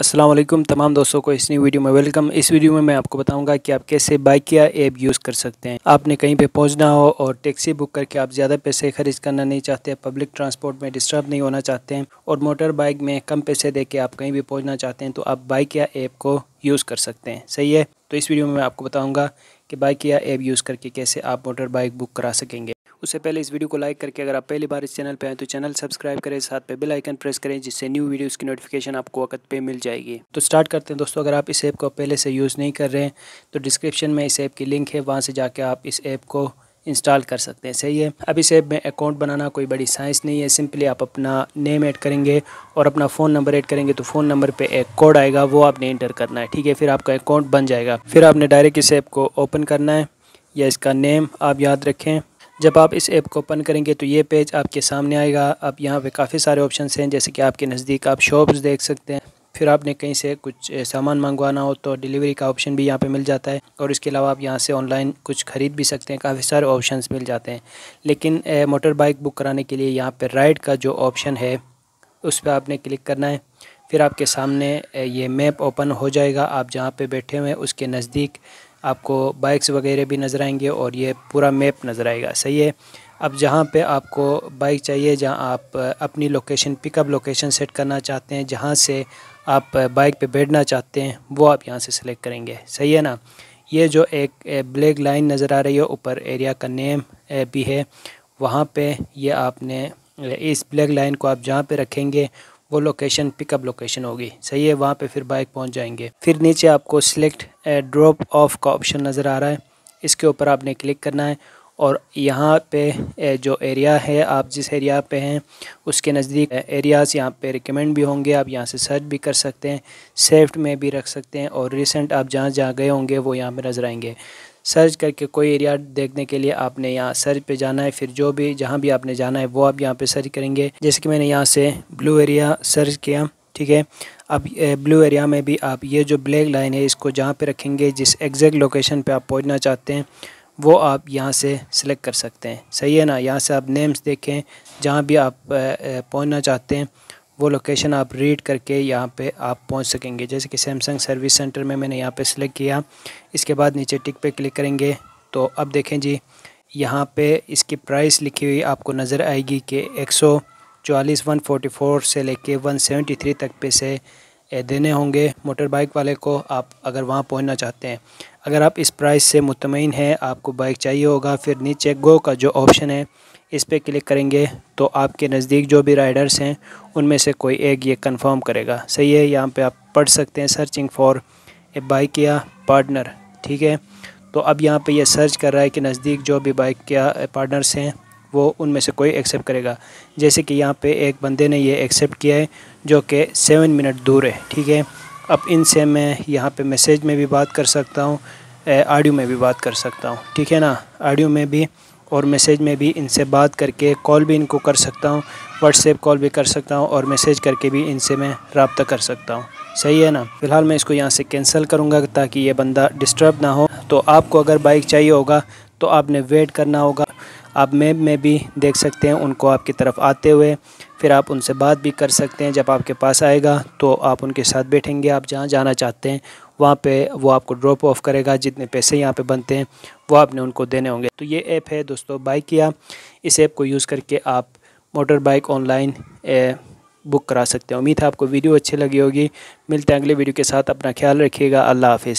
असलम तमाम दोस्तों को इस नई वीडियो में वेलकम इस वीडियो में मैं आपको बताऊंगा कि आप कैसे बाइक या ऐप यूज़ कर सकते हैं आपने कहीं पे पहुंचना हो और टैक्सी बुक करके आप ज़्यादा पैसे खर्च करना नहीं चाहते पब्लिक ट्रांसपोर्ट में डिस्टर्ब नहीं होना चाहते हैं और मोटर बाइक में कम पैसे दे के आप कहीं भी पहुँचना चाहते हैं तो आप बाइक या ऐप को यूज़ कर सकते हैं सही है तो इस वीडियो में मैं आपको बताऊँगा कि बाइक या ऐप यूज़ करके कैसे आप मोटर बाइक बुक करा सकेंगे उससे पहले इस वीडियो को लाइक करके अगर आप पहली बार इस चैनल पर आए तो चैनल सब्सक्राइब करें साथ पे बेल आइकन प्रेस करें जिससे न्यू वीडियोस की नोटिफिकेशन आपको वक्त पे मिल जाएगी तो स्टार्ट करते हैं दोस्तों अगर आप इस ऐप को पहले से यूज़ नहीं कर रहे हैं तो डिस्क्रिप्शन में इस ऐप की लिंक है वहाँ से जाके आप इस ऐप को इंस्टॉल कर सकते हैं सही है अब इस ऐप में अकाउंट बनाना कोई बड़ी साइंस नहीं है सिंपली आप अपना नेम ऐड करेंगे और अपना फ़ोन नंबर ऐड करेंगे तो फ़ोन नंबर पे एक कोड आएगा वो आपने इंटर करना है ठीक है फिर आपका अकाउंट बन जाएगा फिर आपने डायरेक्ट इस ऐप को ओपन करना है या इसका नेम आप याद रखें जब आप इस ऐप को ओपन करेंगे तो ये पेज आपके सामने आएगा आप यहाँ पे काफ़ी सारे ऑप्शंस हैं जैसे कि आपके नज़दीक आप शॉप्स देख सकते हैं फिर आपने कहीं से कुछ सामान मंगवाना हो तो डिलीवरी का ऑप्शन भी यहाँ पे मिल जाता है और इसके अलावा आप यहाँ से ऑनलाइन कुछ ख़रीद भी सकते हैं काफ़ी सारे ऑप्शन मिल जाते हैं लेकिन मोटर बाइक बुक कराने के लिए यहाँ पर राइड का जो ऑप्शन है उस पर आपने क्लिक करना है फिर आपके सामने ये मैप ओपन हो जाएगा आप जहाँ पर बैठे हुए हैं उसके नज़दीक आपको बाइक्स वगैरह भी नज़र आएंगे और ये पूरा मैप नज़र आएगा सही है अब जहाँ पे आपको बाइक चाहिए जहाँ आप अपनी लोकेशन पिकअप लोकेशन सेट करना चाहते हैं जहाँ से आप बाइक पे बैठना चाहते हैं वो आप यहाँ से सिलेक्ट करेंगे सही है ना ये जो एक ब्लैक लाइन नज़र आ रही है ऊपर एरिया का नेम भी है वहाँ पे ये आपने इस ब्लैक लाइन को आप जहाँ पे रखेंगे वो लोकेशन पिकअप लोकेशन होगी सही है वहाँ पे फिर बाइक पहुँच जाएंगे फिर नीचे आपको सिलेक्ट ड्रॉप ऑफ का ऑप्शन नज़र आ रहा है इसके ऊपर आपने क्लिक करना है और यहाँ पे जो एरिया है आप जिस एरिया पे हैं उसके नज़दीक एरियाज़ यहाँ पे रिकमेंड भी होंगे आप यहाँ से सर्च भी कर सकते हैं सेफ्ट में भी रख सकते हैं और रिसेंट आप जहाँ जहाँ गए होंगे वो यहाँ पे नज़र आएंगे सर्च करके कोई एरिया देखने के लिए आपने यहाँ सर्च पे जाना है फिर जो भी जहाँ भी आपने जाना है वो आप यहाँ पे सर्च करेंगे जैसे कि मैंने यहाँ से ब्लू एरिया सर्च किया ठीक है अब ब्लू एरिया में भी आप ये जो ब्लैक लाइन है इसको जहाँ पे रखेंगे जिस एग्जैक्ट लोकेशन पे आप पहुँचना चाहते हैं वो आप यहाँ से सिलेक्ट कर सकते हैं सही है ना यहाँ से आप नेम्स देखें जहाँ भी आप पहुँचना चाहते हैं वो लोकेशन आप रीड करके यहाँ पे आप पहुँच सकेंगे जैसे कि सैमसंग सर्विस सेंटर में मैंने यहाँ पे सिलेक्ट किया इसके बाद नीचे टिक पे क्लिक करेंगे तो अब देखें जी यहाँ पे इसकी प्राइस लिखी हुई आपको नज़र आएगी कि एक सौ वन फोर्टी फोर से लेके वन सेवेंटी थ्री तक पैसे देने होंगे मोटर बाइक वाले को आप अगर वहाँ पहुँचना चाहते हैं अगर आप इस प्राइस से मुतमिन हैं आपको बाइक चाहिए होगा फिर नीचे गो का जो ऑप्शन है इस पर क्लिक करेंगे तो आपके नज़दीक जो भी राइडर्स हैं उनमें से कोई एक ये कंफर्म करेगा सही है यहाँ पे आप पढ़ सकते हैं सर्चिंग फॉर ए बाइक या पार्टनर ठीक है तो अब यहाँ पे ये यह सर्च कर रहा है कि नज़दीक जो भी बाइक या पार्टनर्स हैं वो उनमें से कोई एक्सेप्ट करेगा जैसे कि यहाँ पे एक बंदे ने ये एक्सेप्ट किया है जो कि सेवन मिनट दूर है ठीक है अब इनसे मैं यहाँ पे मैसेज में भी बात कर सकता हूँ ऑडियो में भी बात कर सकता हूँ ठीक है ना ऑडियो में भी और मैसेज में भी इनसे बात करके कॉल भी इनको कर सकता हूँ व्हाट्सएप कॉल भी कर सकता हूँ और मैसेज करके भी इनसे मैं रबता कर सकता हूँ सही है ना फ़िलहाल मैं इसको यहाँ से कैंसिल करूँगा ताकि ये बंदा डिस्टर्ब ना हो तो आपको अगर बाइक चाहिए होगा तो आपने वेट करना होगा आप मैप में भी देख सकते हैं उनको आपकी तरफ आते हुए फिर आप उनसे बात भी कर सकते हैं जब आपके पास आएगा तो आप उनके साथ बैठेंगे आप जहाँ जाना चाहते हैं वहाँ पे वो आपको ड्रॉप ऑफ करेगा जितने पैसे यहाँ पे बनते हैं वो आपने उनको देने होंगे तो ये ऐप है दोस्तों बाइक किया इस ऐप को यूज़ करके आप मोटर बाइक ऑनलाइन बुक करा सकते हैं उम्मीद है आपको वीडियो अच्छी लगी होगी मिलते हैं अगले वीडियो के साथ अपना ख्याल रखिएगा अल्लाह हाफिज़